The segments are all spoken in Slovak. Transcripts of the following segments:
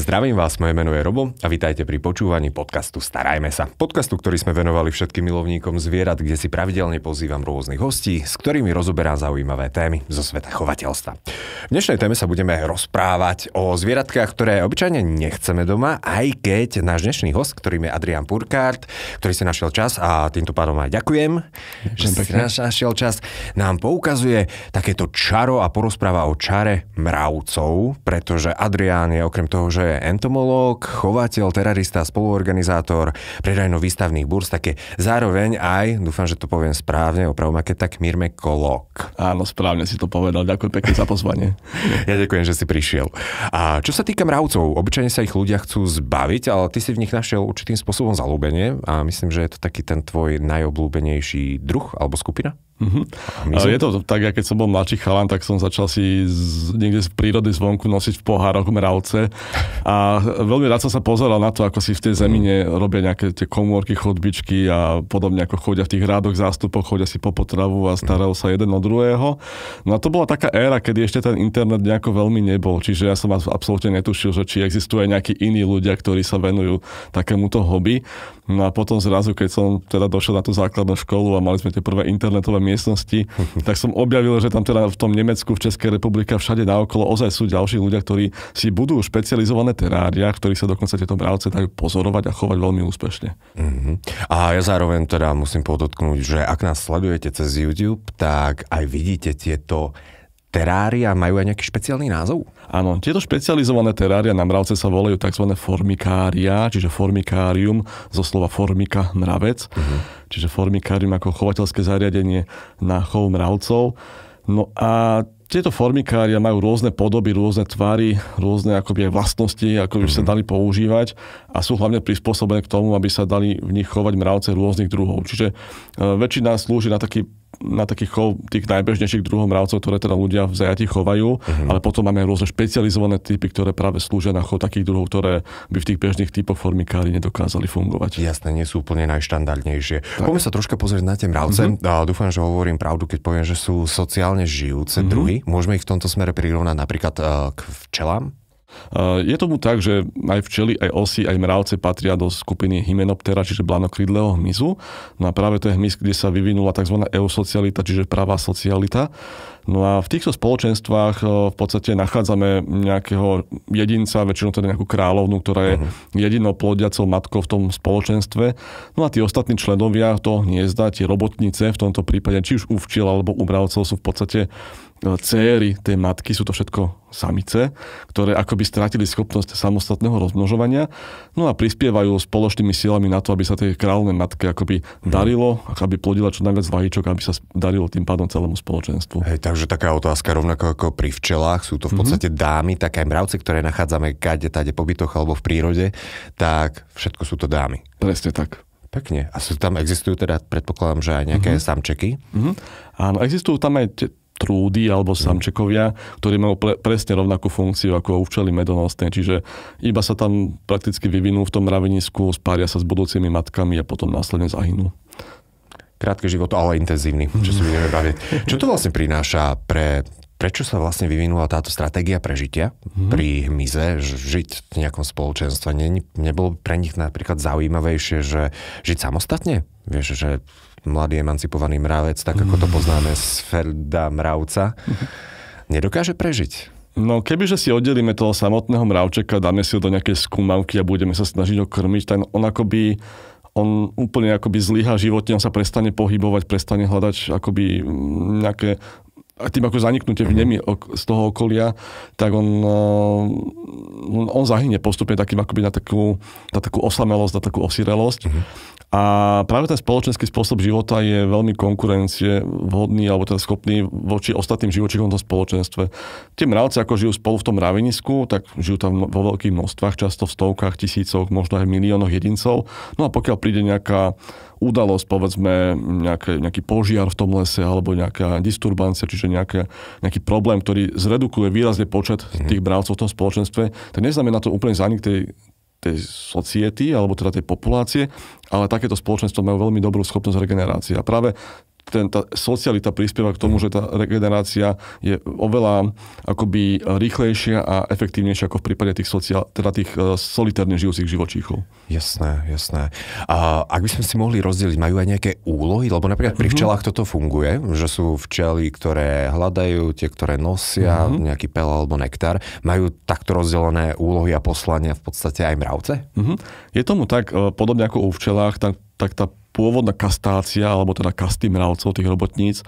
Zdravím vás, moje meno je Robo a vitajte pri počúvaní podcastu Starajme sa. Podcastu, ktorý sme venovali všetkým milovníkom zvierat, kde si pravidelne pozývam rôznych hostí, s ktorými rozoberám zaujímavé témy zo sveta chovateľstva. V dnešnej téme sa budeme rozprávať o zvieratkách, ktoré obyčajne nechceme doma, aj keď náš dnešný host, ktorým je Adrian Purkart, ktorý si našiel čas a týmto pádom aj ďakujem, ďakujem že si našiel čas, nám poukazuje takéto čaro a porozpráva o čare mravcov, pretože Adrián je okrem toho, že entomológ, chovateľ, terarista, spoluorganizátor predajno-výstavných burz, také zároveň aj, dúfam, že to poviem správne, opravom, aké tak Mirme Kolok. Áno, správne si to povedal. Ďakujem pekne za pozvanie. ja ďakujem, že si prišiel. A čo sa týka mravcov, obyčajne sa ich ľudia chcú zbaviť, ale ty si v nich našiel určitým spôsobom zalúbenie a myslím, že je to taký ten tvoj najobľúbenejší druh alebo skupina? Mm-hmm. A sme... Je to tak, ja keď som bol mladší chalan, tak som začal si z, niekde z prírody zvonku nosiť v pohároch mravce a veľmi rád som sa pozeral na to, ako si v tej zemine robia nejaké tie komórky, chodbičky a podobne, ako chodia v tých rádoch zástupoch, chodia si po potravu a starajú sa jeden o druhého. No a to bola taká éra, kedy ešte ten internet nejako veľmi nebol, čiže ja som absolútne netušil, že či existuje nejakí iní ľudia, ktorí sa venujú takémuto hobby. No a potom zrazu, keď som teda došiel na tú základnú školu a mali sme tie prvé internetové miestnosti, tak som objavil, že tam teda v tom Nemecku, v Českej republike, všade naokolo ozaj sú ďalší ľudia, ktorí si budú špecializované terária, ktorí sa dokonca tieto mravce dajú pozorovať a chovať veľmi úspešne. Mm-hmm. A ja zároveň teda musím podotknúť, že ak nás sledujete cez YouTube, tak aj vidíte tieto terária majú aj nejaký špeciálny názov? Áno, tieto špecializované terária na mravce sa volajú tzv. formikária, čiže formikárium zo slova formika, mravec. Uh-huh. Čiže formikárium ako chovateľské zariadenie na chov mravcov. No a tieto formikária majú rôzne podoby, rôzne tvary, rôzne akoby aj vlastnosti, ako by sa mhm. dali používať a sú hlavne prispôsobené k tomu, aby sa dali v nich chovať mravce rôznych druhov. Čiže e, väčšina slúži na taký na takých chov tých najbežnejších druhov mravcov, ktoré teda ľudia v zajati chovajú, uh-huh. ale potom máme rôzne špecializované typy, ktoré práve slúžia na chov takých druhov, ktoré by v tých bežných typoch formikári nedokázali fungovať. Jasné, nie sú úplne najštandardnejšie. Tak. Poďme sa troška pozrieť na tie mravce. Uh-huh. A dúfam, že hovorím pravdu, keď poviem, že sú sociálne žijúce uh-huh. druhy. Môžeme ich v tomto smere prirovnať napríklad uh, k včelám? Eh, je tomu tak, že aj včely, aj osy, aj mravce patria do skupiny hymenoptera, čiže blanokrydleho hmyzu. No a práve to je hmyz, kde sa vyvinula tzv. eusocialita, čiže pravá socialita. No a v týchto spoločenstvách eh, v podstate nachádzame nejakého jedinca, väčšinou teda nejakú kráľovnú, ktorá je uh-huh. Mhm. jedinou plodiacou matkou v tom spoločenstve. No a tí ostatní členovia to hniezda, tie robotnice v tomto prípade, či už u včiel alebo u mravcov sú v podstate E, céry tej matky, sú to všetko samice, ktoré akoby stratili schopnosť samostatného rozmnožovania, no a prispievajú spoločnými silami na to, aby sa tej kráľovnej matke akoby mhm. darilo, aby plodila čo najviac vajíčok, aby sa darilo tým pádom celému spoločenstvu. Hej, takže taká otázka rovnako ako pri včelách, sú to v mhm. podstate mm-hmm. dámy, tak aj mravce, ktoré nachádzame kade, tade po bytoch alebo v prírode, tak všetko sú to dámy. Presne tak. Pekne. A sú tam existujú teda, predpokladám, že aj nejaké uh-huh. samčeky? Uh-huh. Áno, existujú tam aj t- trúdy alebo samčekovia, ktorí majú pre, presne rovnakú funkciu ako včely medonosné, čiže iba sa tam prakticky vyvinú v tom mravenisku, spária sa s budúcimi matkami a potom následne zahynú. Krátky život, ale intenzívny, čo si budeme baviť. Čo to vlastne prináša pre prečo sa vlastne vyvinula táto stratégia prežitia hmm. pri hmyze, žiť v nejakom spoločenstve? Ne, nebolo pre nich napríklad zaujímavejšie, že žiť samostatne? Vieš, že mladý emancipovaný mravec, tak ako to poznáme z Ferda Mravca, nedokáže prežiť. No kebyže si oddelíme toho samotného mravčeka, dáme si ho do nejakej skúmavky a budeme sa snažiť ho krmiť, tak on akoby on úplne akoby zlyha životne, on sa prestane pohybovať, prestane hľadať akoby mm, nejaké a tým ako zaniknutie v nemi z toho okolia, tak on, eh, on, on zahynie postupne takým akoby na takú, na takú osamelosť, na takú osirelosť. Uh-huh. A práve ten spoločenský spôsob života je veľmi konkurencie vhodný alebo teda schopný voči ostatným živočíkom v tom spoločenstve. Tie mravce, ako žijú spolu v tom ravinisku, tak žijú tam vo veľkých množstvách, často v stovkách, tisícoch, možno aj miliónoch jedincov. No a pokiaľ príde nejaká udalosť, povedzme nejaké, nejaký požiar v tom lese alebo nejaká disturbancia, čiže nejaké, nejaký problém, ktorý zredukuje výrazne počet mhm. tých mravcov v tom spoločenstve, tak neznamená to úplne zanik tej, tej society, alebo teda tej populácie, ale takéto spoločenstvo majú veľmi dobrú schopnosť regenerácie. A práve ten, tá socialita prispieva k tomu, že tá regenerácia je oveľa akoby rýchlejšia a efektívnejšia ako v prípade tých, sociál, teda tých e, solitárne žijúcich živočíchov. Jasné, jasné. A ak by sme si mohli rozdeliť, majú aj nejaké úlohy? Lebo napríklad pri mhm. včelách toto funguje, že sú včely, ktoré hľadajú, tie, ktoré nosia uh-huh. nejaký pel alebo nektár. Majú takto rozdelené úlohy a poslania v podstate aj mravce? Uh-huh. Je tomu tak, e, podobne ako u včelách, tak tá pôvodná kastácia, alebo teda kasty mravcov, tých robotníc, eh,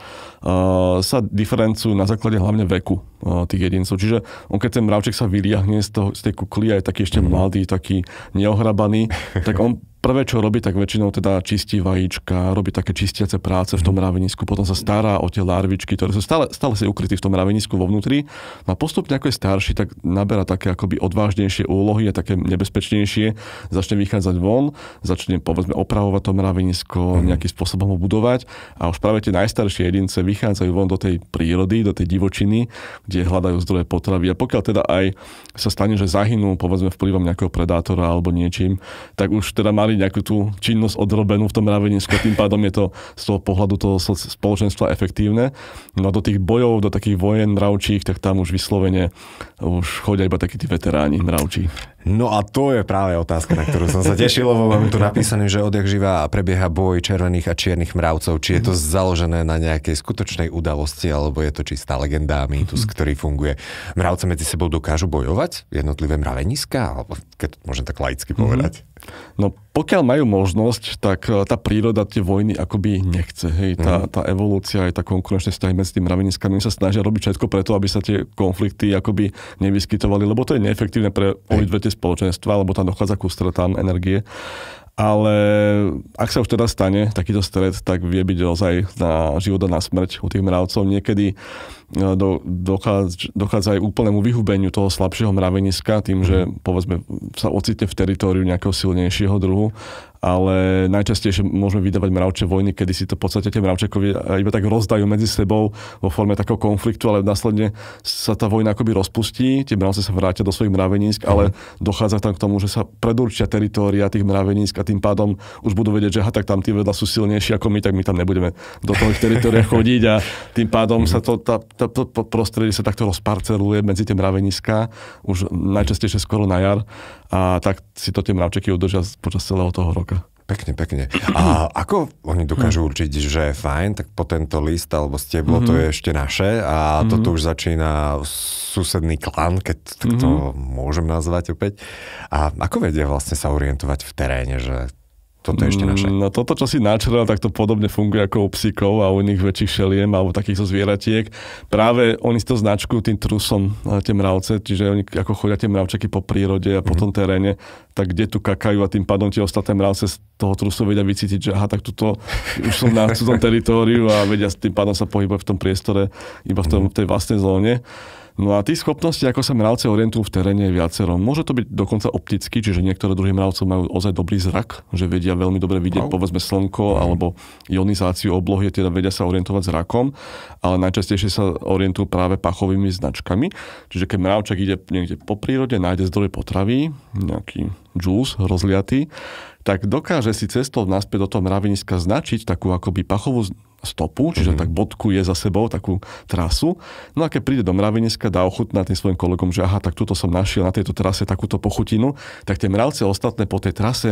sa diferencujú na základe hlavne veku eh, tých jedincov. Čiže on keď ten mravček sa vyliahne z, toho, z tej kukly a je taký ešte mhm. mladý, taký neohrabaný, tak on prvé, čo robí, tak väčšinou teda čistí vajíčka, robí také čistiace práce v tom ravenisku, potom sa stará o tie larvičky, ktoré sú stále, stále si ukrytí v tom ravenisku vo vnútri. No a postupne, ako je starší, tak naberá také akoby odvážnejšie úlohy a také nebezpečnejšie. Začne vychádzať von, začne povedzme opravovať to mravenisko, mm. nejakým spôsobom ho budovať a už práve tie najstaršie jedince vychádzajú von do tej prírody, do tej divočiny, kde hľadajú zdroje potravy. A pokiaľ teda aj sa stane, že zahynú povedzme vplyvom nejakého predátora alebo niečím, tak už teda mali mali nejakú tú činnosť odrobenú v tom ravenisku, tým pádom je to z toho pohľadu toho spoločenstva efektívne. No a do tých bojov, do takých vojen mravčích, tak tam už vyslovene už chodia iba takí tí veteráni mravčí. No a to je práve otázka, na ktorú som sa tešil, lebo mám tu napísané, že odjak živá prebieha boj červených a čiernych mravcov. Či je to mhm. založené na nejakej skutočnej udalosti, alebo je to čistá legenda a mýtus, mhm. ktorý funguje. Mravce medzi sebou dokážu bojovať? Jednotlivé mraveniska? Alebo keď môžem tak laicky mhm. povedať. Mm-hmm. No pokiaľ majú možnosť, tak e, tá príroda tie vojny akoby nechce. Hej. Tá, mhm. tá evolúcia aj tá konkurenčná vzťahy medzi tým raveniskami sa snažia robiť všetko preto, aby sa tie konflikty akoby nevyskytovali, lebo to je neefektívne pre obidve tie spoločenstva, lebo tam dochádza ku stretám energie. Ale ak sa už teda stane takýto stret, tak vie byť ozaj na život a na smrť u tých mravcov. Niekedy E, do, dochádza, dochádza aj úplnému vyhubeniu toho slabšieho mraveniska tým, že mhm. povedzme sa ocitne v teritóriu nejakého silnejšieho druhu, ale najčastejšie môžeme vydávať mravče vojny, kedy si to v podstate tie mravčekovia iba tak rozdajú medzi sebou vo forme takého konfliktu, ale následne sa tá vojna akoby rozpustí, tie mravce sa vrátia do svojich mravenísk, ale mhm. dochádza tam k tomu, že sa predurčia teritória tých mravenísk a tým pádom už budú vedieť, že ha, tak tam tí vedľa sú silnejší ako my, tak my tam nebudeme do toho teritória chodiť a tým pádom sa to, tá, to, to, to prostredie sa takto rozparceluje medzi tie mraveniska, už najčastejšie skoro na jar a tak si to tie mravčeky udržia počas celého toho roka. Pekne, pekne. A ako oni dokážu hm. určiť, že je fajn, tak po tento list alebo steblo hmm to je ešte naše a to hmm toto mhm. už začína susedný klan, keď to hmm môžem nazvať opäť. A ako vedia vlastne sa orientovať v teréne, že toto ešte naše? Mm, no toto, čo si načrel, tak to podobne funguje ako u psíkov a u iných väčších šeliem alebo takýchto zvieratiek. Práve oni si to značkujú tým trusom, tie mravce, čiže oni ako chodia tie mravčeky po prírode a po mm tom teréne, tak kde tu kakajú a tým pádom tie ostatné mravce z toho trusu vedia vycítiť, že aha, tak tuto už som na cudzom teritóriu a vedia tým pádom sa pohybovať v tom priestore, iba v, tom, v tej vlastnej zóne. No a tých schopností, ako sa mravce orientujú v teréne, je viacero. Môže to byť dokonca opticky, čiže niektoré druhy mravcov majú ozaj dobrý zrak, že vedia veľmi dobre vidieť, wow. povedzme, slnko mhm. alebo ionizáciu oblohy, teda vedia sa orientovať zrakom, ale najčastejšie sa orientujú práve pachovými značkami. Čiže keď mravčak ide niekde po prírode, nájde zdroj potravy, nejaký džús rozliatý, tak dokáže si cestou naspäť do toho mraviniska značiť takú akoby pachovú stopu, čiže mm. tak bodkuje za sebou takú trasu. No a keď príde do mraveniska, dá ochutná tým svojim kolegom, že aha, tak túto som našiel na tejto trase takúto pochutinu, tak tie mravce ostatné po tej trase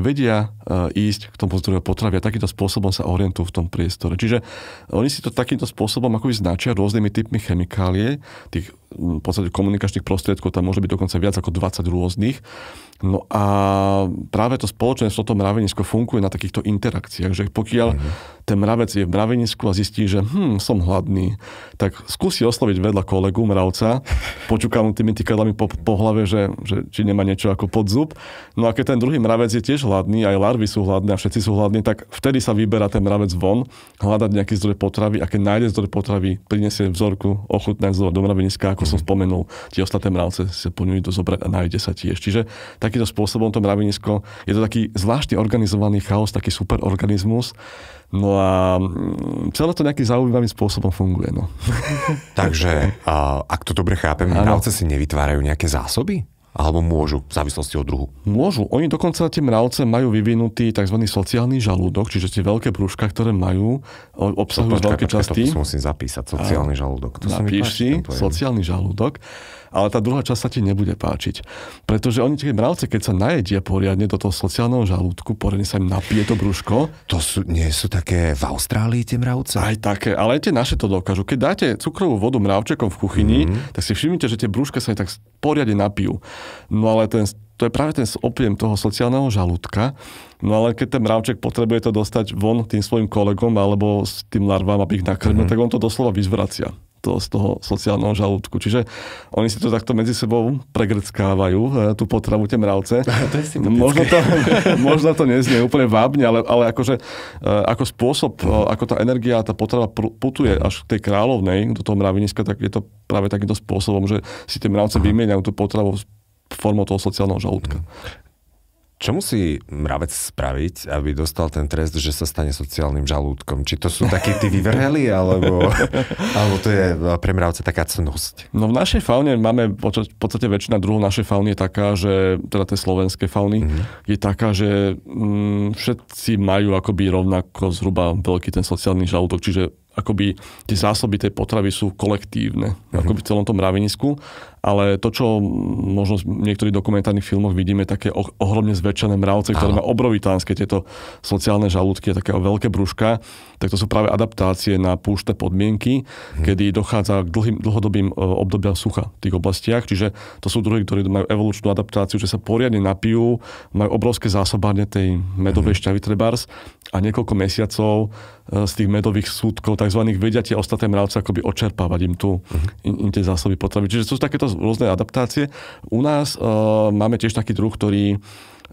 vedia e, ísť k tomu zdroju a Takýmto spôsobom sa orientujú v tom priestore. Čiže oni si to takýmto spôsobom ako značia rôznymi typmi chemikálie, tých v podstate komunikačných prostriedkov tam môže byť dokonca viac ako 20 rôznych. No a práve to spoločenstvo, to mravenisko funguje na takýchto interakciách, že pokiaľ mm-hmm ten mravec je v mravenisku a zistí, že hm, som hladný, tak skúsi osloviť vedľa kolegu mravca, počúka mu tými tykadlami po, po hlave, že, že či nemá niečo ako zub. No a keď ten druhý mravec je tiež hladný, aj larvy sú hladné a všetci sú hladní, tak vtedy sa vyberá ten mravec von, hľadať nejaký zdroj potravy a keď nájde zdroj potravy, prinesie vzorku, ochutná zdroj do mraveniska, ako som mhm. spomenul, tie ostatné mravce sa po ňu idú zobrať a nájde sa tiež. Čiže takýmto spôsobom to mravenisko je to taký zvláštny organizovaný chaos, taký superorganizmus, No a mm, celé to nejakým zaujímavým spôsobom funguje. No. Takže, a, ak to dobre chápem, mravce si nevytvárajú nejaké zásoby? Alebo môžu, v závislosti od druhu? Môžu. Oni dokonca tie mravce majú vyvinutý tzv. sociálny žalúdok, čiže tie veľké brúška, ktoré majú, obsahujú to, počka, veľké počka, časti. To, musím zapísať, sociálny a, žalúdok. To napíš si, sociálny žalúdok ale tá druhá časť sa ti nebude páčiť. Pretože oni tie mravce, keď sa najedia poriadne do toho sociálneho žalúdku, poriadne sa im napije to brúško. To sú, nie sú také v Austrálii tie mravce? Aj také, ale aj tie naše to dokážu. Keď dáte cukrovú vodu mravčekom v kuchyni, mm. tak si všimnite, že tie brúška sa im tak poriadne napijú. No ale ten to je práve ten opiem toho sociálneho žalúdka. No ale keď ten mravček potrebuje to dostať von tým svojim kolegom alebo s tým larvám, aby ich nakrmil, mm-hmm. tak on to doslova vyzvracia to, z toho sociálneho žalúdku. Čiže oni si to takto medzi sebou pregrckávajú, e, tú potravu, tie mravce. To je možno, to, možno to neznie úplne vábne, ale, ale akože, e, ako spôsob, e, ako tá energia, tá potrava putuje až k tej kráľovnej, do toho mraviniska, tak je to práve takýmto spôsobom, že si tie mravce vymieňajú tú potravu formou toho sociálneho žalúdka. Čo musí mravec spraviť, aby dostal ten trest, že sa stane sociálnym žalúdkom? Či to sú takí tí vyvrheli, alebo, alebo to je pre mravce taká cnosť? No v našej faune máme, v podstate väčšina druhov našej fauny je taká, že, teda tie slovenské fauny, mm-hmm. je taká, že mm, všetci majú akoby rovnako zhruba veľký ten sociálny žalúdok, čiže akoby tie zásoby tej potravy sú kolektívne, mm-hmm. akoby v celom tom mravenisku ale to, čo možno v niektorých dokumentárnych filmoch vidíme, také ohromne zväčšené mravce, ktoré má obrovitánske tieto sociálne žalúdky a také veľké brúška, tak to sú práve adaptácie na púštne podmienky, hmm. kedy dochádza k dlhým, dlhodobým e, obdobiam sucha v tých oblastiach. Čiže to sú druhy, ktorí majú evolučnú adaptáciu, že sa poriadne napijú, majú obrovské zásobárne tej medovej hmm. šťavy trebárs a niekoľko mesiacov e, z tých medových súdkov, tzv. vedia tie ostatné mravce akoby očerpávať im tu, hmm. huh im tie zásoby potravy. Čiže sú takéto rôzne adaptácie. U nás uh, máme tiež taký druh, ktorý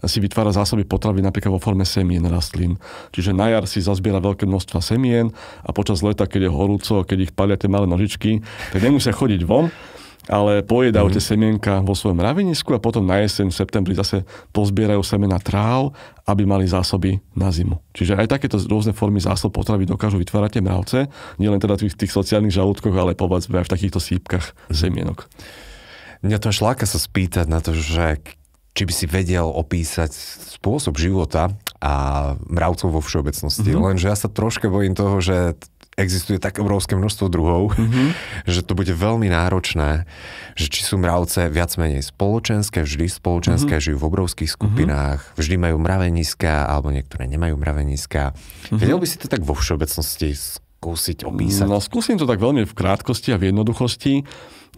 si vytvára zásoby potravy napríklad vo forme semien rastlín. Čiže na jar si zazbiera veľké množstva semien a počas leta, keď je horúco, keď ich palia tie malé nožičky, tak nemusia chodiť von, ale pojedajú mm. tie semienka vo svojom ravinisku a potom na jeseň, v septembri zase pozbierajú semena tráv, aby mali zásoby na zimu. Čiže aj takéto rôzne formy zásob potravy dokážu vytvárať tie mravce, nielen teda v tých, tých sociálnych žalúdkoch, ale povedzme aj v takýchto sípkach mhm. semienok. Mm. Mňa to až láka sa spýtať na to, že či by si vedel opísať spôsob života a mravcov vo všeobecnosti. Mm-hmm. Lenže ja sa troška bojím toho, že existuje tak obrovské množstvo druhov, mm-hmm. že to bude veľmi náročné, že či sú mravce viac menej spoločenské, vždy spoločenské, mm-hmm. žijú v obrovských mhm. skupinách, mm-hmm. vždy majú mraveniska, alebo niektoré nemajú mraveniska. Mm-hmm. Vedel mhm. by si to tak vo všeobecnosti skúsiť opísať? No skúsim to tak veľmi v krátkosti a v jednoduchosti.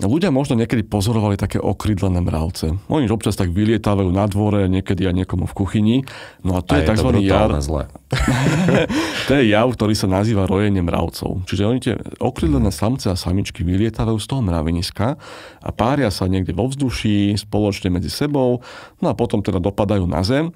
Ľudia možno niekedy pozorovali také okrydlené mravce. Oni občas tak vylietávajú na dvore, niekedy aj niekomu v kuchyni. No a to a je, je tzv. jav. to je jav, ktorý sa nazýva rojenie mravcov. Čiže oni tie okrydlené samce a samičky vylietávajú z toho mraveniska a pária sa niekde vo vzduší spoločne medzi sebou, no a potom teda dopadajú na zem.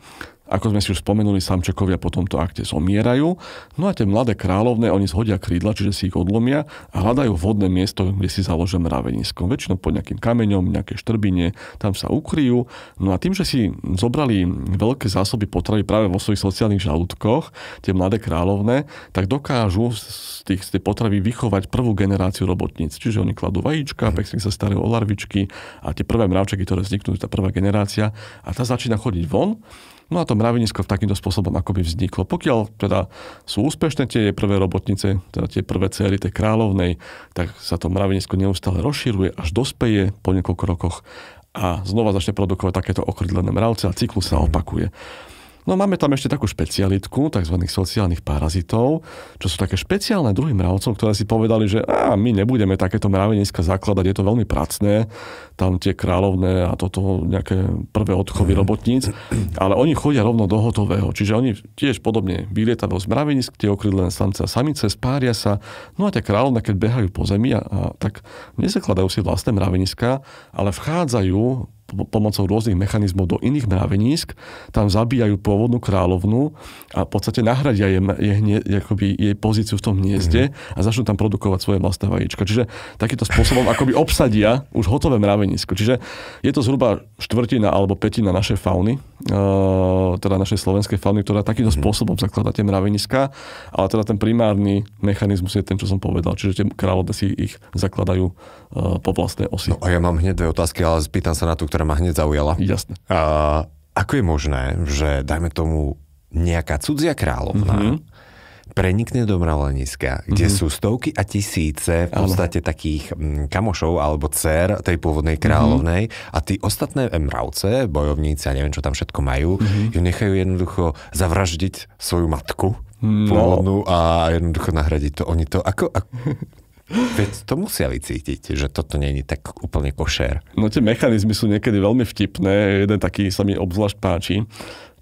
Ako sme si už spomenuli, samčekovia po tomto akte zomierajú, no a tie mladé kráľovné, oni zhodia krídla, čiže si ich odlomia a hľadajú vodné miesto, kde si založia mravenisko. Väčšinou pod nejakým kameňom, nejaké štrbine, tam sa ukryjú. No a tým, že si zobrali veľké zásoby potravy práve vo svojich sociálnych žalúdkoch, tie mladé kráľovné, tak dokážu z, tých, z tej potravy vychovať prvú generáciu robotníc. Čiže oni kladú vajíčka, mhm. pekne sa starajú o larvičky a tie prvé mravčeky, ktoré vzniknú, tá prvá generácia a tá začína chodiť von No a to mravenisko v takýmto spôsobom akoby vzniklo. Pokiaľ teda sú úspešné tie prvé robotnice, teda tie prvé cery tej kráľovnej, tak sa to mravenisko neustále rozšíruje, až dospeje po niekoľko rokoch a znova začne produkovať takéto okrydlené mravce a cyklus sa opakuje. Mm. No máme tam ešte takú špecialitku, tzv. sociálnych parazitov, čo sú také špeciálne druhy mravcov, ktoré si povedali, že á, my nebudeme takéto mraveniska zakladať, je to veľmi pracné, tam tie kráľovné a toto nejaké prvé odchovy mhm. robotníc, ale oni chodia rovno do hotového, čiže oni tiež podobne vylietajú z mravenisk, tie okrydlené samce a samice, spária sa, no a tie kráľovné, keď behajú po zemi, a, a tak nezakladajú si vlastné mraveniska, ale vchádzajú pomocou rôznych mechanizmov do iných mravenísk, tam zabíjajú pôvodnú kráľovnú a v podstate nahradia jej, je, akoby jej pozíciu v tom hniezde mm-hmm. a začnú tam produkovať svoje vlastné vajíčka. Čiže takýmto spôsobom akoby obsadia už hotové mravenisko. Čiže je to zhruba štvrtina alebo petina našej fauny, eh, teda našej slovenskej fauny, ktorá takýmto mm-hmm. spôsobom zakladá tie mraveniska, ale teda ten primárny mechanizmus je ten, čo som povedal. Čiže tie kráľovné si ich zakladajú eh, po vlastnej osi. No a ja mám hneď dve otázky, ale spýtam sa na tú, ktorá ma hneď zaujala. Jasne. A, ako je možné, že dajme tomu nejaká cudzia kráľovna mm-hmm prenikne do mravleniska, kde mm-hmm. sú stovky a tisíce v podstate ano. takých mm, kamošov alebo dcer tej pôvodnej kráľovnej mm-hmm. a tí ostatné mravce, bojovníci a neviem, čo tam všetko majú, mm-hmm. ju nechajú jednoducho zavraždiť svoju matku no. pôvodnú a jednoducho nahradiť to. Oni to ako... ako Veď to musia vycítiť, že toto není tak úplne košér. No tie mechanizmy sú niekedy veľmi vtipné. Jeden taký sa mi obzvlášť páči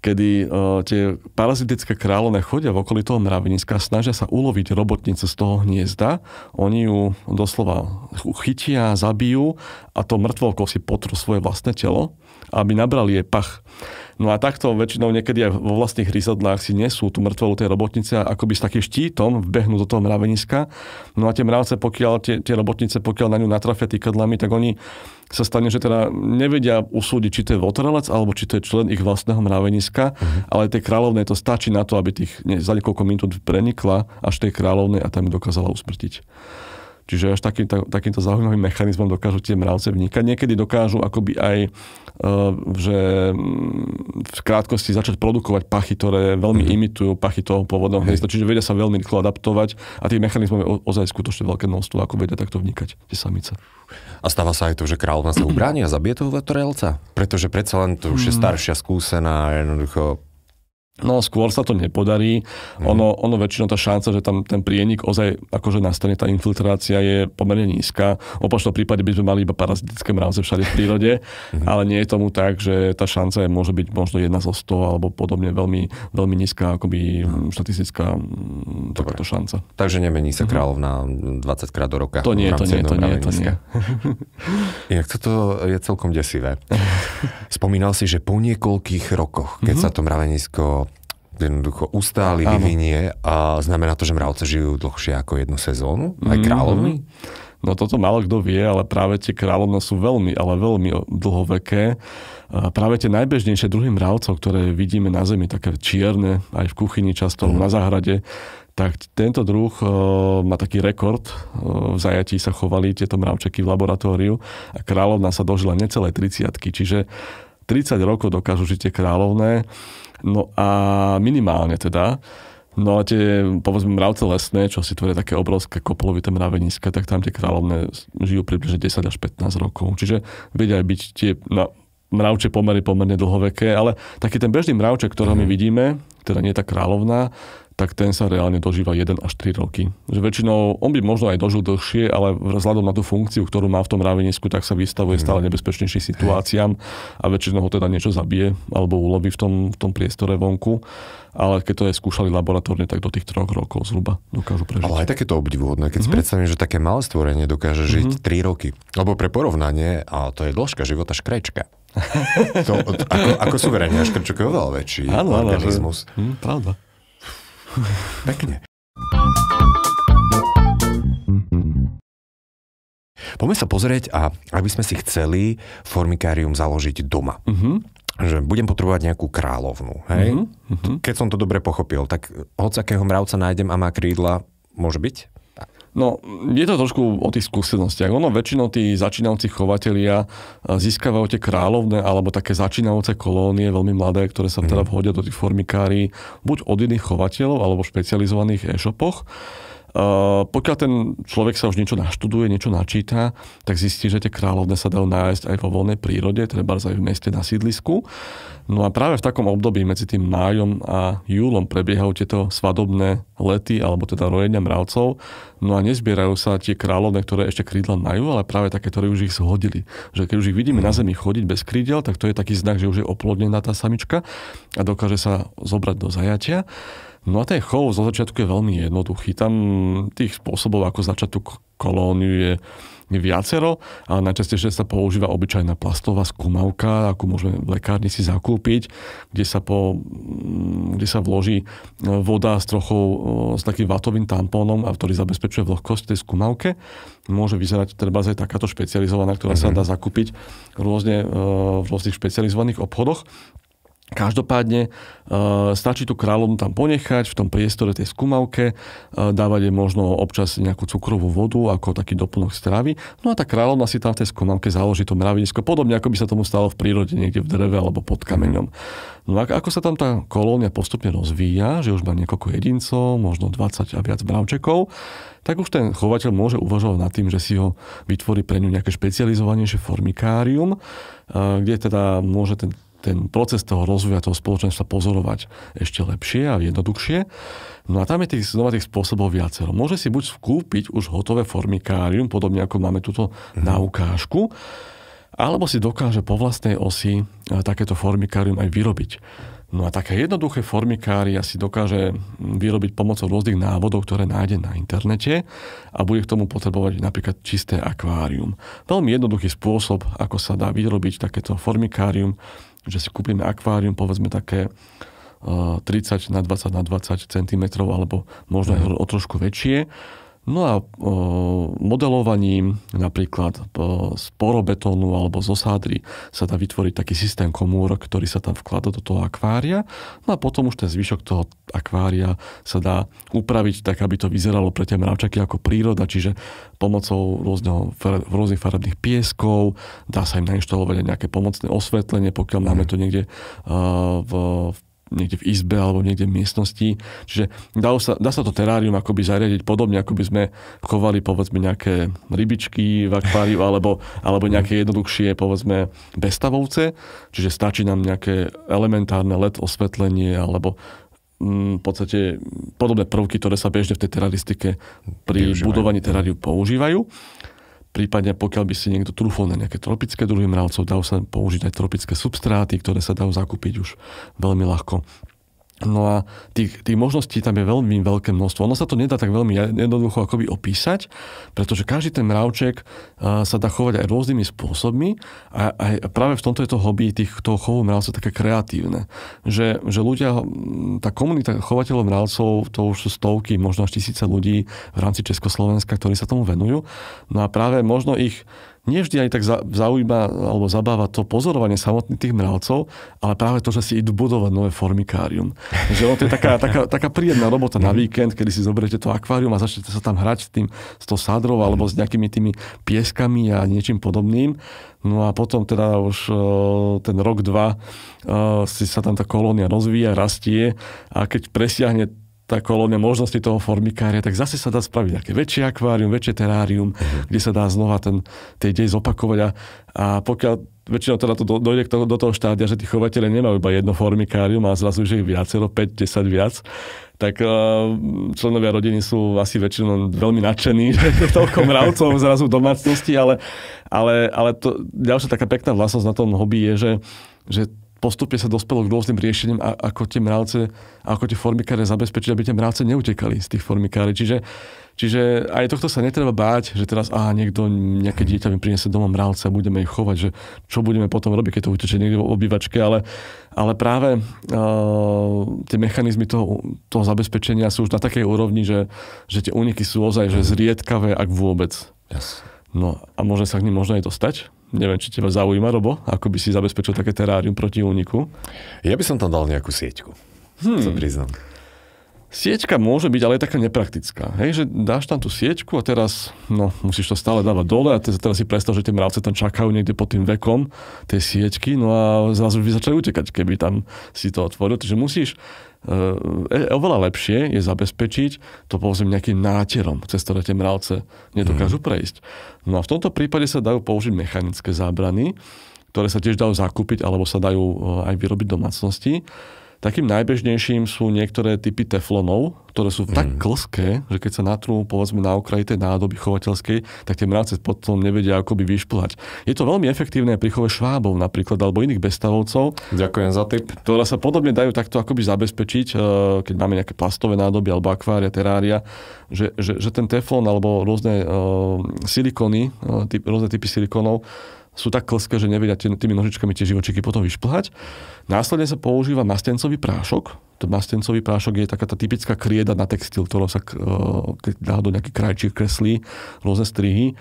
kedy uh, tie parazitické kráľovné chodia v okolí toho mraveniska, snažia sa uloviť robotnice z toho hniezda. Oni ju doslova chytia, zabijú a to mŕtvolko si potru svoje vlastné telo, aby nabrali jej pach. No a takto väčšinou niekedy aj vo vlastných rysadlách si nesú tú mŕtvolu tej robotnice akoby s takým štítom vbehnú do toho mraveniska. No a tie mravce, pokiaľ tie, tie robotnice, pokiaľ na ňu natrafia týkadlami, tak oni sa stane, že teda nevedia usúdiť, či to je votrelec, alebo či to je člen ich vlastného mraveniska, uh-huh. ale tej kráľovnej to stačí na to, aby tých ne, za niekoľko minút prenikla až tej kráľovnej a tam ju dokázala usmrtiť. Čiže až taký, tak, takýmto zaujímavým mechanizmom dokážu tie mravce vnikať. Niekedy dokážu akoby aj e, že mm, v krátkosti začať produkovať pachy, ktoré veľmi mm-hmm. imitujú pachy toho pôvodného hniezda. Čiže vedia sa veľmi rýchlo adaptovať a tých mechanizmov je ozaj skutočne veľké množstvo, ako vedia takto vnikať tie samice. A stáva sa aj to, že kráľovna sa ubráni a zabije toho vetorelca? Pretože predsa len to už je hmm. staršia, skúsená, jednoducho No skôr sa to nepodarí. Mm. Ono, ono väčšinou tá šanca, že tam ten prienik ozaj akože nastane, tá infiltrácia je pomerne nízka. V opačnom prípade by sme mali iba parazitické mravce všade v prírode, mm. ale nie je tomu tak, že tá šanca je, môže byť možno jedna zo 100 alebo podobne veľmi, veľmi nízka akoby mhm. mm. štatistická takáto takáto šanca. Takže nemení sa mhm. kráľovna 20 krát do roka. To nie, to nie, to nie, to nie. Jak toto je celkom desivé. Spomínal si, že po niekoľkých rokoch, keď mm sa to mravenisko jednoducho ustáli, Áno. vyvinie a znamená to, že mravce žijú dlhšie ako jednu sezónu? Aj mhm. kráľovny? No toto málo kto vie, ale práve tie kráľovné sú veľmi, ale veľmi dlhoveké. Práve tie najbežnejšie druhy mravcov, ktoré vidíme na zemi, také čierne, aj v kuchyni často, mm. na záhrade, tak tento druh e, má taký rekord. E, v zajatí sa chovali tieto mravčeky v laboratóriu a kráľovná sa dožila necelé 30 čiže 30 rokov dokážu žiť tie kráľovné. No a minimálne teda. No a tie, povedzme, mravce lesné, čo si tvoria také obrovské kopolovité mraveniska, tak tam tie kráľovné žijú približne 10 až 15 rokov. Čiže vedia byť tie na mravče pomery pomerne dlhoveké, ale taký ten bežný mravček, ktorého mm. my mhm. vidíme, teda nie je tá kráľovná, tak ten sa reálne dožíva 1 až 3 roky. Že väčšinou on by možno aj dožil dlhšie, ale vzhľadom na tú funkciu, ktorú má v tom ravenisku, tak sa vystavuje stále mhm. nebezpečnejším situáciám a väčšinou ho teda niečo zabije alebo uloví v tom, v tom priestore vonku. Ale keď to aj skúšali laboratórne, tak do tých troch rokov zhruba dokážu prežiť. Ale aj takéto obdivuhodné, keď mm-hmm. si mhm. predstavím, že také malé stvorenie dokáže žiť mm-hmm. 3 roky. Lebo pre porovnanie, a to je dĺžka života škrečka. to, ako, ako suverénne, škrečok je oveľa väčší áno, organizmus. Áno, že... hm, pravda. Pekne. Poďme sa pozrieť a ak by sme si chceli formikárium založiť doma. Mm-hmm. že budem potrebovať nejakú královnu. Hej? Mm-hmm. Keď som to dobre pochopil, tak hocakého mravca nájdem a má krídla, môže byť? No, je to trošku o tých skúsenostiach. Ono väčšinou tí začínajúci chovatelia e, získavajú tie kráľovné alebo také začínajúce kolónie, veľmi mladé, ktoré sa teda mhm. vhodia do tých formikárií, buď od iných chovateľov alebo v špecializovaných e-shopoch. Eh, pokiaľ ten človek sa už niečo naštuduje, niečo načíta, tak zistí, že tie kráľovné sa dajú nájsť aj vo voľnej prírode, treba aj v meste na sídlisku. No a práve v takom období medzi tým májom a júlom prebiehajú tieto svadobné lety, alebo teda rojenia mravcov. No a nezbierajú sa tie kráľovné, ktoré ešte krídla majú, ale práve také, ktoré už ich zhodili. Že keď už ich vidíme na zemi chodiť bez krídel, tak to je taký znak, že už je oplodnená tá samička a dokáže sa zobrať do zajatia. No a ten chov zo začiatku je veľmi jednoduchý. Tam tých spôsobov, ako začať tú kolóniu je viacero, ale najčastejšie sa používa obyčajná plastová skúmavka, akú môžeme v lekárni si zakúpiť, kde sa, po, mm, kde sa vloží e, voda s trochou, e, s takým vatovým tampónom, a ktorý zabezpečuje vlhkosť tej skúmavke. Môže vyzerať treba aj takáto špecializovaná, ktorá mm-hmm. sa mhm. dá zakúpiť rôzne, e, v rôznych špecializovaných obchodoch. Každopádne e, stačí tú kráľovnú tam ponechať v tom priestore tej skumavke, e, dávať jej možno občas nejakú cukrovú vodu ako taký doplnok stravy. No a tá kráľovna si tam v tej skumavke založí to mravinisko, podobne ako by sa tomu stalo v prírode niekde v dreve alebo pod kameňom. Mhm. No a ako sa tam tá kolónia postupne rozvíja, že už má niekoľko jedincov, možno 20 a viac mravčekov, tak už ten chovateľ môže uvažovať nad tým, že si ho vytvorí pre ňu nejaké špecializovanejšie formikárium, e, kde teda môže ten ten proces toho rozvoja toho spoločenstva pozorovať ešte lepšie a jednoduchšie. No a tam je tých, znova tých spôsobov viacero. Môže si buď skúpiť už hotové formikárium, podobne ako máme túto mm. na ukážku, alebo si dokáže po vlastnej osi e, takéto formikárium aj vyrobiť. No a také jednoduché formikária si dokáže vyrobiť pomocou rôznych návodov, ktoré nájde na internete a bude k tomu potrebovať napríklad čisté akvárium. Veľmi jednoduchý spôsob, ako sa dá vyrobiť takéto formikárium že si kúpime akvárium, povedzme také 30 eh, na 20 na 20 cm alebo možno aj mhm. o trošku väčšie No a modelovaním napríklad z porobetónu alebo z osádry sa dá vytvoriť taký systém komúr, ktorý sa tam vklada do toho akvária. No a potom už ten zvyšok toho akvária sa dá upraviť tak, aby to vyzeralo pre tie mravčaky ako príroda, čiže pomocou rôzneho, rôznych farebných pieskov, dá sa im nainštalovať aj nejaké pomocné osvetlenie, pokiaľ máme to niekde v, v niekde v izbe alebo niekde v miestnosti. Čiže dalo sa, dá sa to terárium akoby zariadiť podobne, ako by sme chovali povedzme nejaké rybičky v akváriu alebo, alebo nejaké jednoduchšie povedzme bestavovce. Čiže stačí nám nejaké elementárne LED osvetlenie alebo mm, v podstate podobné prvky, ktoré sa bežne v tej teraristike pri budovaní teráriu používajú. Prípadne pokiaľ by si niekto trúfol na nejaké tropické druhy mravcov, dajú sa použiť aj tropické substráty, ktoré sa dajú zakúpiť už veľmi ľahko No a tých, tých možností tam je veľmi veľké množstvo. Ono sa to nedá tak veľmi jednoducho akoby opísať, pretože každý ten mravček sa dá chovať aj rôznymi spôsobmi a, a práve v tomto je to hobby tých, toho chovu mravcov také kreatívne. Že, že ľudia, hm, tá komunita chovateľov mravcov, to už sú stovky, možno až tisíce ľudí v rámci Československa, ktorí sa tomu venujú. No a práve možno ich nevždy ani tak zaujíma alebo zabáva to pozorovanie samotných tých mravcov, ale práve to, že si idú budovať nové formikárium. Že to je taká, taká, taká príjemná robota na mhm. víkend, kedy si zoberiete to akvárium a začnete sa tam hrať s, tým, s to sádrov alebo mhm. s nejakými tými pieskami a niečím podobným. No a potom teda už e, ten rok, dva e, si sa tam tá kolónia rozvíja, rastie a keď presiahne tá kolónia možnosti toho formikária, tak zase sa dá spraviť nejaké väčšie akvárium, väčšie terárium, uh-huh. kde sa dá znova ten, tej dej zopakovať. A, a pokiaľ väčšinou teda to do, dojde k toho, do toho štádia, že tí chovateľe nemajú iba jedno formikárium a zrazu, už ich viacero, 5, 10 viac, tak e, členovia rodiny sú asi väčšinou veľmi nadšení, že toľko mravcov zrazu v domácnosti, ale, ale, ale to, ďalšia taká pekná vlastnosť na tom hobby je, že, že postupne sa dospelo k rôznym riešeniam, ako tie mravce, ako tie formikáre zabezpečiť, aby tie mravce neutekali z tých formikári. Čiže, čiže aj tohto sa netreba báť, že teraz á, niekto, nejaké dieťa mi priniesie domov mravce a budeme ich chovať, že čo budeme potom robiť, keď to uteče niekde v obývačke, ale, ale práve uh, tie mechanizmy toho, toho zabezpečenia sú už na takej úrovni, že, že tie úniky sú ozaj že zriedkavé, ak vôbec. Yes. No a môže sa k nim možno aj dostať, Neviem, či teba zaujíma, Robo, ako by si zabezpečil také terárium proti úniku. Ja by som tam dal nejakú sieťku, hmm. sa priznám. Sieťka môže byť, ale je taká nepraktická. Hej, že dáš tam tú sieťku a teraz no, musíš to stále dávať dole a teraz, si predstav, že tie mravce tam čakajú niekde pod tým vekom tej sieťky, no a zrazu by začali utekať, keby tam si to otvoril. Takže musíš e, e oveľa lepšie je zabezpečiť to povedzme nejakým náterom, cez ktoré tie mravce nedokážu mm. prejsť. No a v tomto prípade sa dajú použiť mechanické zábrany, ktoré sa tiež dajú zakúpiť alebo sa dajú e, aj vyrobiť domácnosti. Takým najbežnejším sú niektoré typy teflonov, ktoré sú mm. tak mhm. klské, že keď sa natrú povedzme na okraji tej nádoby chovateľskej, tak tie mravce potom nevedia ako by vyšplhať. Je to veľmi efektívne pri chove švábov napríklad alebo iných bestavovcov. Ďakujem za tip. Ktoré sa podobne dajú takto akoby zabezpečiť, e, keď máme nejaké plastové nádoby alebo akvária, terária, že, že, že ten teflon alebo rôzne uh, e, silikony, uh, e, typ, rôzne typy silikónov sú tak kleské, že nevedia tými nožičkami tie živočíky potom vyšplhať. Následne sa používa mastencový prášok. To mastencový prášok je taká tá typická krieda na textil, ktorou sa e, keď do nejaký krajčík kreslí, rôzne strihy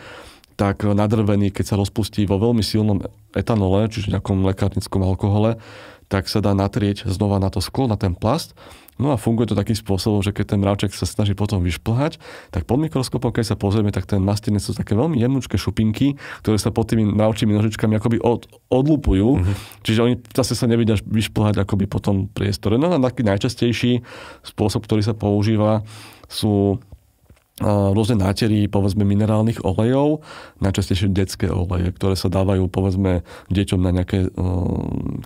tak nadrvený, keď sa rozpustí vo veľmi silnom etanole, čiže nejakom lekárnickom alkohole, tak sa dá natrieť znova na to sklo, na ten plast. No a funguje to takým spôsobom, že keď ten mravček sa snaží potom vyšplhať, tak pod mikroskopom, keď sa pozrieme, tak ten mastinec sú také veľmi jemnúčké šupinky, ktoré sa pod tými mravčími nožičkami akoby od, odlupujú. Mm-hmm. Čiže oni zase sa nevidia vyšplhať akoby potom priestore. No a taký najčastejší spôsob, ktorý sa používa, sú rôzne nátery, povedzme, minerálnych olejov, najčastejšie detské oleje, ktoré sa dávajú, povedzme, deťom na nejaké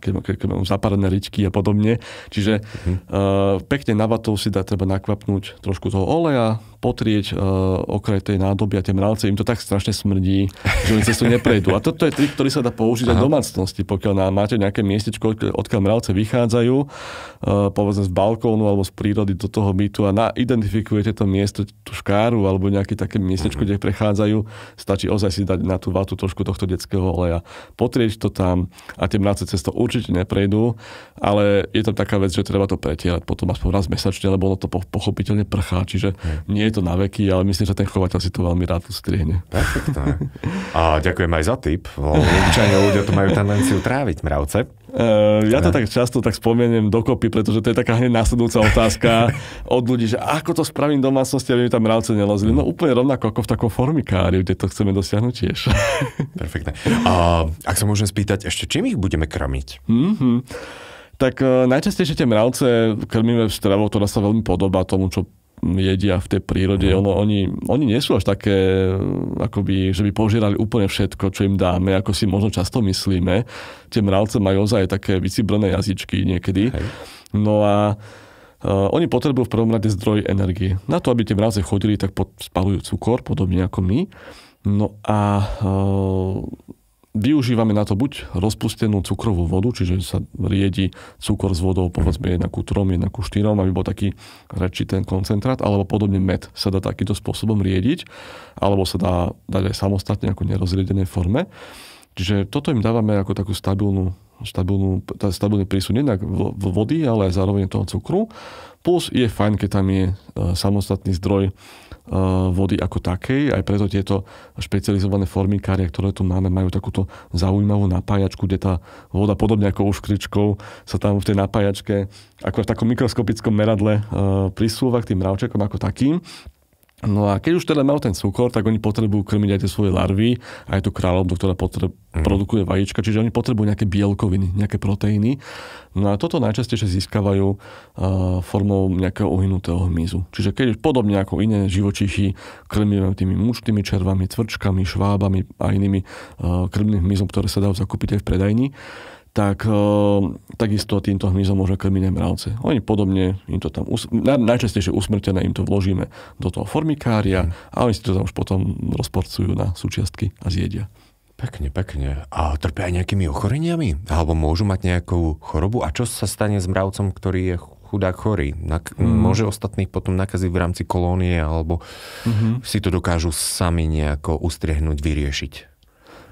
ke, eh, ke, keď zaparené ričky a podobne. Čiže mm-hmm. Uh, pekne na vatou si dá treba nakvapnúť trošku toho oleja, potrieť uh, okraj tej nádoby a tie mravce im to tak strašne smrdí, že oni cestu neprejdú. A toto je trik, ktorý sa dá použiť Aha. aj v domácnosti, pokiaľ na, máte nejaké miestečko, odkiaľ mravce vychádzajú, uh, povedzme z balkónu alebo z prírody do toho bytu a na, identifikujete to miesto, tú škáru alebo nejaké také miestečko, mm-hmm. kde prechádzajú, stačí ozaj si dať na tú vatu trošku tohto detského oleja, potrieť to tam a tie mravce cesto určite neprejdú, ale je tam taká vec, že treba to pretierať potom aspoň raz mesačne, lebo ono to pochopiteľne prchá, čiže mhm. nie je to na veky, ale myslím, že ten chovateľ si to veľmi rád ustriehne. Perfektné. A ďakujem aj za tip, Občania ľudia to majú tendenciu tráviť mravce. Uh, ja to no. tak často tak spomeniem dokopy, pretože to je taká hneď následujúca otázka od ľudí, že ako to spravím v domácnosti, aby mi tam mravce nelozili. No úplne rovnako ako v takom formikári, kde to chceme dosiahnuť tiež. Perfektne. A ak sa môžem spýtať, ešte čím ich budeme krmiť? Mm-hmm. Tak eh, najčastejšie tie mravce krmíme stravou, ktorá sa veľmi podobá tomu, čo jedia v tej prírode. Mhm. Ono, oni, oni nie sú až také, akoby, že by požierali úplne všetko, čo im dáme, ako si možno často myslíme. Tie mravce majú ozaj také vycibrené jazyčky niekedy. No a Uh, oni potrebujú v prvom rade zdroj energie. Na to, aby tie mravce chodili, tak spalujú cukor, podobne ako my. No a uh, Využívame na to buď rozpustenú cukrovú vodu, čiže sa riedi cukor s vodou povedzme 1 ku 3, 1 ku 4, aby bol taký radši ten koncentrát, alebo podobne med sa dá takýmto spôsobom riediť, alebo sa dá dať aj samostatne ako nerozriedenej forme. Čiže toto im dávame ako takú stabilnú, stabilnú, stabilný prísun jednak vody, ale aj zároveň toho cukru. Plus je fajn, keď tam je E, samostatný zdroj e, vody ako takej. Aj preto tieto špecializované formikárie, ktoré tu máme, majú takúto zaujímavú napájačku, kde tá voda, podobne ako už škričkov sa tam v tej napájačke, ako v takom mikroskopickom meradle, e, prisúva k tým mravčekom ako takým. No a keď už teda majú ten cukor, tak oni potrebujú krmiť aj tie svoje larvy, aj tú kráľovnú, ktorá potre- mm. produkuje vajíčka, čiže oni potrebujú nejaké bielkoviny, nejaké proteíny. No a toto najčastejšie získavajú uh, formou nejakého uhynutého hmyzu. Čiže keď podobne ako iné živočichy krmíme tými muštými červami, cvrčkami, švábami a inými uh, krmným hmyzom, ktoré sa dajú zakúpiť aj v predajni, tak eh, takisto týmto hmyzom môže krmiť mravce. Oni podobne im to tam, najčastejšie usmrtené im to vložíme do toho formikária mhm. a oni si to tam už potom rozporcujú na súčiastky a zjedia. Pekne, pekne. A trpia aj nejakými ochoreniami? Alebo môžu mať nejakú chorobu? A čo sa stane s mravcom, ktorý je chudák chorý? Nak- mm. Môže ostatných potom nakaziť v rámci kolónie, alebo mm-hmm. si to dokážu sami nejako ustriehnúť, vyriešiť?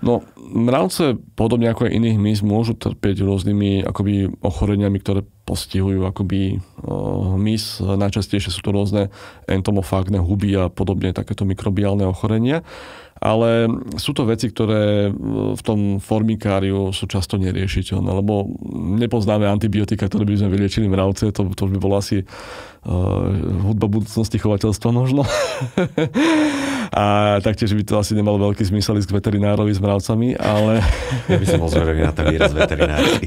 No, mravce, podobne ako aj iných mys, môžu trpieť rôznymi akoby ochoreniami, ktoré postihujú akoby uh, mys. Najčastejšie sú to rôzne entomofágne huby a podobne takéto mikrobiálne ochorenia. Ale sú to veci, ktoré v tom formikáriu sú často neriešiteľné, lebo nepoznáme antibiotika, ktoré by sme vyliečili mravce, to, to by bolo asi uh, hudba budúcnosti chovateľstva možno. A taktiež by to asi nemalo veľký zmysel ísť k veterinárovi s mravcami, ale... Ja by som bol na ten výraz veterinári.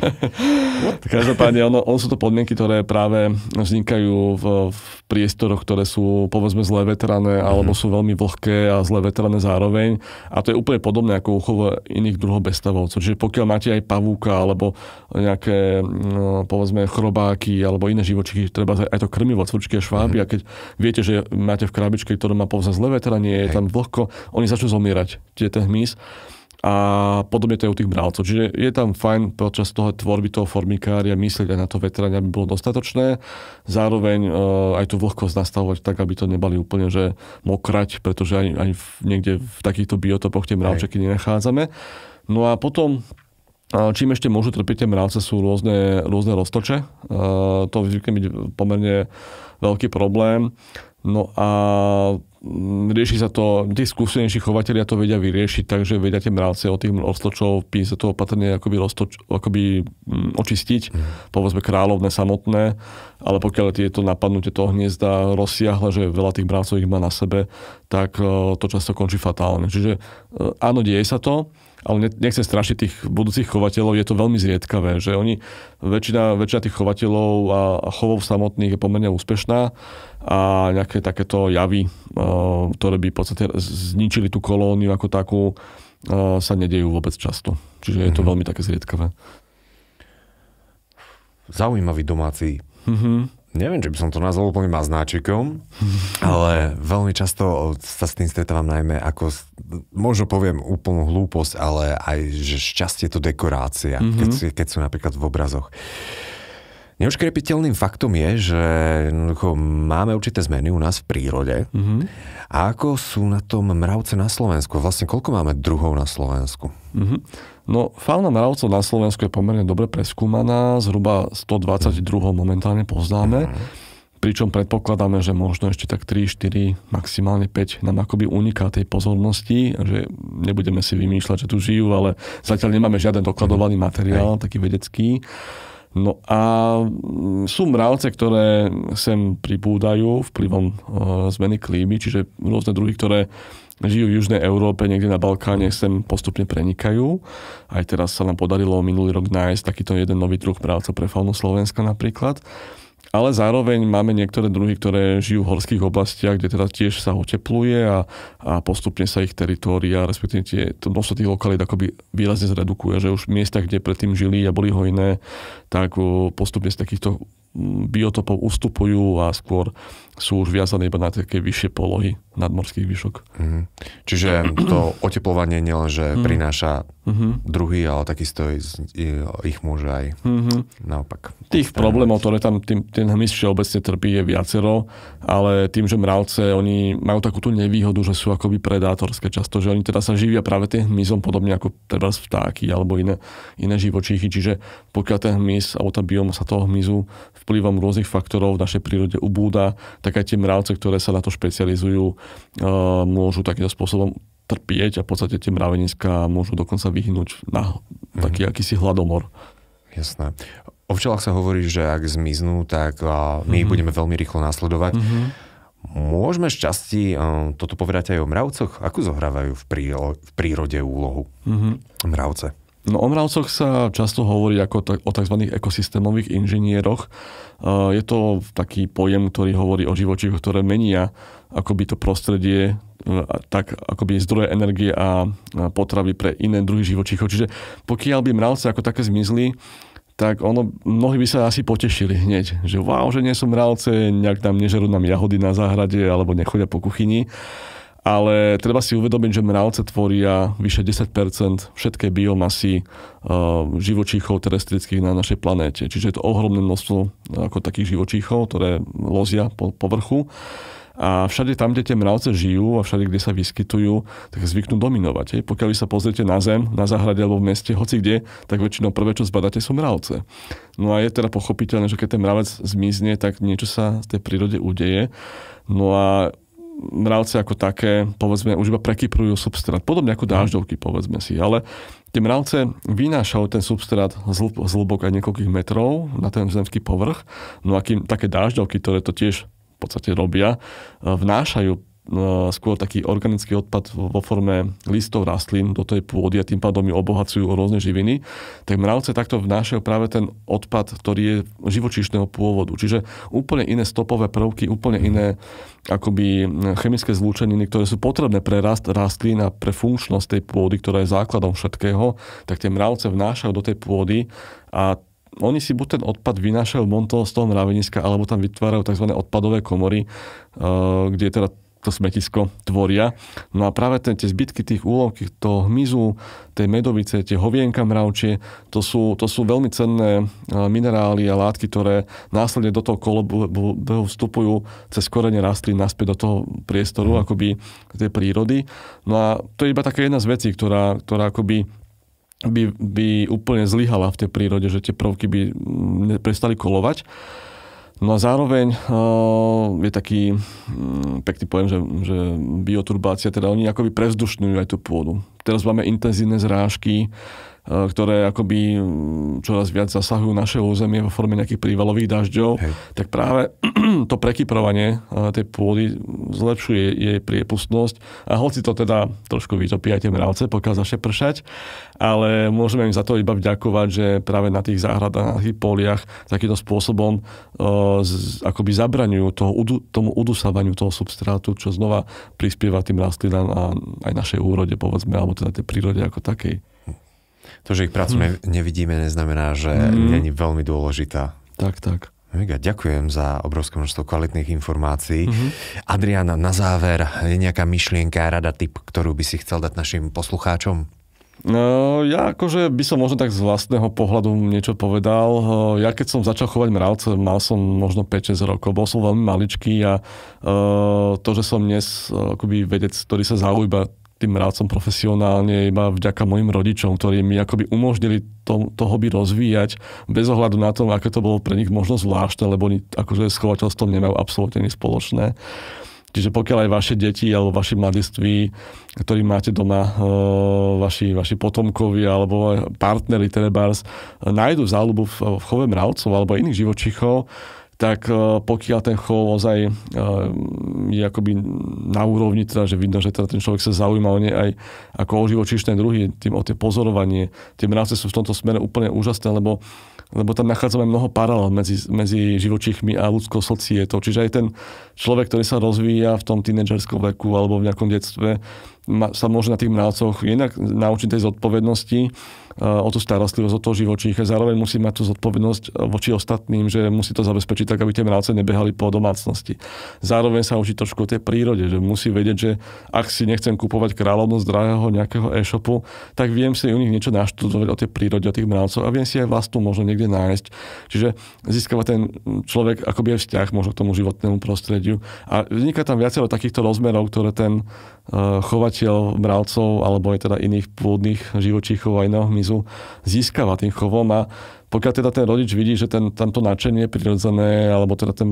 Každopádne, ono, on sú to podmienky, ktoré práve vznikajú v, v priestoroch, ktoré sú povedzme zle vetrané, mm-hmm. alebo sú veľmi vlhké a zle vetrané zároveň. A to je úplne podobné ako uchovo iných druhov bestavovcov. Čiže pokiaľ máte aj pavúka, alebo nejaké no, povedzme chrobáky, alebo iné živočíky, treba aj to krmivo, cvrčky a šváby. Mm-hmm. A keď viete, že máte v krabičke, ktorá má povedzme zle vetranie, je tam vlhko, oni začnú zomierať, tie ten hmyz. A podobne to je u tých mravcov. Čiže je tam fajn počas toho tvorby toho formikária myslieť aj na to vetranie, aby bolo dostatočné. Zároveň e, aj tú vlhkosť nastavovať tak, aby to nebali úplne, že mokrať, pretože aj, ani v, niekde v takýchto biotopoch tie mravčeky nenachádzame. No a potom e, Čím ešte môžu trpiť tie mravce sú rôzne, rôzne roztoče. E, to zvykne byť pomerne veľký problém. No a Mm, rieši sa to, tí skúsenejší chovateľia to vedia vyriešiť, takže vedia tie mravce od tých osločov sa to opatrne akoby, roztoč, akoby mm, očistiť, mm. povedzme kráľovné samotné, ale pokiaľ tieto napadnutie toho hniezda rozsiahle, že veľa tých mravcov ich má na sebe, tak e, to často končí fatálne. Čiže e, áno, deje sa to, ale nechcem strašiť tých budúcich chovateľov, je to veľmi zriedkavé, že oni, väčšina, väčšina tých chovateľov a, chovov samotných je pomerne úspešná a nejaké takéto javy, e, ktoré by v podstate zničili tú kolóniu ako takú, e, sa nedejú vôbec často. Čiže je to mhm. veľmi také zriedkavé. Zaujímavý domáci mm-hmm neviem, či by som to nazval úplne maznáčikom, ale veľmi často sa s tým stretávam najmä ako, možno poviem úplnú hlúposť, ale aj, že šťastie to dekorácia, mm-hmm. keď, mhm. keď sú napríklad v obrazoch. Neuškrepiteľným faktom je, že máme určité zmeny u nás v prírode. Mm-hmm. A ako sú na tom mravce na Slovensku? Vlastne koľko máme druhov na Slovensku? Mm-hmm. No, fauna mravcov na Slovensku je pomerne dobre preskúmaná. Zhruba 120 mm-hmm. druhov momentálne poznáme. Mm-hmm. Pričom predpokladáme, že možno ešte tak 3, 4, maximálne 5 nám akoby uniká tej pozornosti, že nebudeme si vymýšľať, že tu žijú, ale zatiaľ nemáme žiaden dokladovaný mhm. materiál, taký vedecký. No a mm, sú mravce, ktoré sem pribúdajú vplyvom e, zmeny klímy, čiže rôzne druhy, ktoré žijú v Južnej Európe, niekde na Balkáne sem postupne prenikajú. Aj teraz sa nám podarilo minulý rok nájsť takýto jeden nový druh mravca pre faunu Slovenska napríklad ale zároveň máme niektoré druhy, ktoré žijú v horských oblastiach, kde teda tiež sa otepluje a, a postupne sa ich teritória, respektíve tie, to množstvo tých lokalít akoby výrazne zredukuje, že už v miestach, kde predtým žili a boli hojné, tak postupne z takýchto biotopov ustupujú a skôr sú už viazané iba na také vyššie polohy nadmorských výšok. Mm-hmm. Čiže to oteplovanie nielenže mm-hmm. prináša mm-hmm. druhy, ale takisto ich môže aj mm-hmm. naopak. Tých problémov, ktoré tam tým, ten hmyz všeobecne trpí, je viacero, ale tým, že mravce, oni majú takú tú nevýhodu, že sú akoby predátorské často, že oni teda sa živia práve tým hmyzom, podobne ako treba vtáky alebo iné, iné živočíchy. Čiže pokiaľ ten hmyz alebo tá biomasa toho hmyzu vplyvom rôznych faktorov v našej prírode ubúda, tak aj tie mravce, ktoré sa na to špecializujú, E, môžu takýmto spôsobom trpieť a v podstate tie mraveniska môžu dokonca vyhnúť na mhm. taký mm. akýsi hladomor. Jasné. O včelách sa hovorí, že ak zmiznú, tak e, my mm-hmm. ich mhm. budeme veľmi rýchlo nasledovať. Mm-hmm. Môžeme šťastí e, toto povedať aj o mravcoch? Ako zohrávajú v, príro- v prírode úlohu mm-hmm. mravce? No o mravcoch sa často hovorí ako t- o tzv. ekosystémových inžinieroch. Je to taký pojem, ktorý hovorí o živočíchoch, ktoré menia akoby to prostredie e, tak akoby zdroje energie a potravy pre iné druhy živočíchov. Čiže pokiaľ by mravce ako také zmizli, tak ono, mnohí by sa asi potešili hneď, že wow, že nie sú mravce, nejak tam nežerú nám jahody na záhrade alebo nechodia po kuchyni. Ale treba si uvedomiť, že mravce tvoria vyše 10% všetkej biomasy e, živočíchov terestrických na našej planéte. Čiže je to ohromné množstvo e, ako takých živočíchov, ktoré lozia po povrchu. A všade tam, kde tie mravce žijú a všade, kde sa vyskytujú, tak zvyknú dominovať. Hej. Pokiaľ vy sa pozriete na zem, na záhrade alebo v meste, hoci kde, tak väčšinou prvé, čo zbadáte, sú mravce. No a je teda pochopiteľné, že keď ten mravec zmizne, tak niečo sa v tej prírode udeje. No a mravce ako také, povedzme, už iba prekyprujú substrát. Podobne ako dáždovky, povedzme si. Ale tie mravce vynášajú ten substrát z aj niekoľkých metrov na ten zemský povrch. No a kým také dáždovky, ktoré to tiež podstate robia, e, vnášajú e, skôr taký organický odpad vo forme listov rastlín do tej pôdy a tým pádom ju obohacujú o rôzne živiny, tak mravce takto vnášajú práve ten odpad, ktorý je živočíšneho pôvodu. Čiže úplne iné stopové prvky, úplne mhm. iné akoby e, chemické zlúčeniny, ktoré sú potrebné pre rast rastlín a pre funkčnosť tej pôdy, ktorá je základom všetkého, tak tie mravce vnášajú do tej pôdy a oni si buď ten odpad vynášajú montón z toho mraveniska, alebo tam vytvárajú tzv. odpadové komory, eh, kde je teda to smetisko tvoria. No a práve ten, tie zbytky tých úlovky, to hmyzu, tej medovice, tie hovienka mravčie, to sú, to sú veľmi cenné eh, minerály a látky, ktoré následne do toho kolobehu vstupujú cez korene rastlín naspäť do toho priestoru, mm. akoby tej prírody. No a to je iba taká jedna z vecí, ktorá, ktorá akoby by, by úplne zlyhala v tej prírode, že tie prvky by mm, prestali kolovať. No a zároveň uh, je taký um, pekný pojem, že, že bioturbácia, teda oni akoby prevzdušňujú aj tú pôdu. Teraz máme intenzívne zrážky, Eh, ktoré akoby mm, čoraz viac zasahujú naše územie vo forme nejakých prívalových dažďov, Hej. tak práve to prekyprovanie eh, tej pôdy zlepšuje jej priepustnosť. A hoci to teda trošku aj tie mravce, pokiaľ začne pršať, ale môžeme im za to iba vďakovať, že práve na tých záhradách, na tých poliach takýmto spôsobom eh, z, akoby zabraňujú toho, tomu udusávaniu toho substrátu, čo znova prispieva tým rastlinám a aj našej úrode, povedzme, alebo teda tej prírode ako takej. To, že ich prácu hmm. nevidíme, neznamená, že hmm. není veľmi dôležitá. Tak, tak. Mega, ďakujem za obrovské množstvo kvalitných informácií. Mm-hmm. Adriana, na záver, je nejaká myšlienka, rada, typ, ktorú by si chcel dať našim poslucháčom? No, ja akože by som možno tak z vlastného pohľadu niečo povedal. Ja keď som začal chovať mravce, mal som možno 5-6 rokov, bol som veľmi maličký a e, to, že som dnes e, akoby vedec, ktorý sa zaujíma tým rádcom profesionálne iba vďaka mojim rodičom, ktorí mi akoby umožnili to, toho by rozvíjať bez ohľadu na to, aké to bolo pre nich možno zvláštne, lebo oni akože chovateľstvom nemajú absolútne nič spoločné. Čiže pokiaľ aj vaše deti alebo vaši mladiství, ktorí máte doma, e, vaši, vaši potomkovi alebo partneri Terebars, e, nájdu záľubu v, v chove mravcov alebo iných živočichov, tak e, pokiaľ ten chov ozaj e, je akoby na úrovni, teda, že vidno, že teda ten človek sa zaujíma o ne aj ako o živočíšne druhy, tým, o tie pozorovanie. Tie mravce sú v tomto smere úplne úžasné, lebo lebo tam nachádzame mnoho paralel medzi, medzi živočíchmi a ľudskou societou. Čiže aj ten človek, ktorý sa rozvíja v tom tínedžerskom veku alebo v nejakom detstve, ma, sa môže na tých mravcoch jednak naučiť tej zodpovednosti, Eh, o tú starostlivosť o toho živočícha. Zároveň musí mať tú zodpovednosť eh, voči ostatným, že musí to zabezpečiť tak, aby tie mravce nebehali po domácnosti. Zároveň sa učiť trošku o tej prírode, že musí vedieť, že ak si nechcem kupovať z drahého nejakého e-shopu, tak viem si u nich niečo naštudovať o tej prírode, o tých mravcoch a viem si aj vlastnú možno niekde nájsť. Čiže získava ten človek akoby aj vzťah možno k tomu životnému prostrediu. A vzniká tam viacero takýchto rozmerov, ktoré ten eh, chovateľ mravcov alebo aj teda iných pôdnych živočíchov aj iného analýzu získava tým chovom a pokiaľ teda ten rodič vidí, že ten, tamto nadšenie je prirodzené, alebo teda ten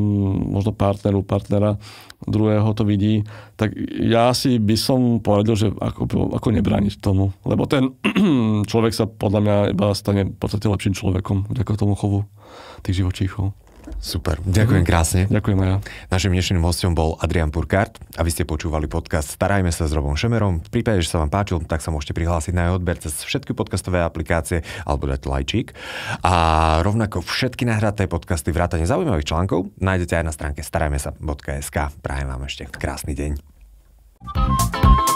možno partneru, partnera druhého to vidí, tak ja si by som povedal, že ako, ako nebrániť tomu. Lebo ten človek sa podľa mňa iba stane v podstate lepším človekom vďaka tomu chovu tých živočíchov. Super, ďakujem mhm. krásne. Ďakujem aj ja. Našim dnešným hostom bol Adrian Purkart a vy ste počúvali podcast Starajme sa s Robom Šemerom. V prípade, že sa vám páčil, tak sa môžete prihlásiť na jeho odber cez všetky podcastové aplikácie alebo dať lajčík. A rovnako všetky nahraté podcasty vrátane zaujímavých článkov nájdete aj na stránke starajme sa.sk. Prajem vám ešte krásny deň. thank you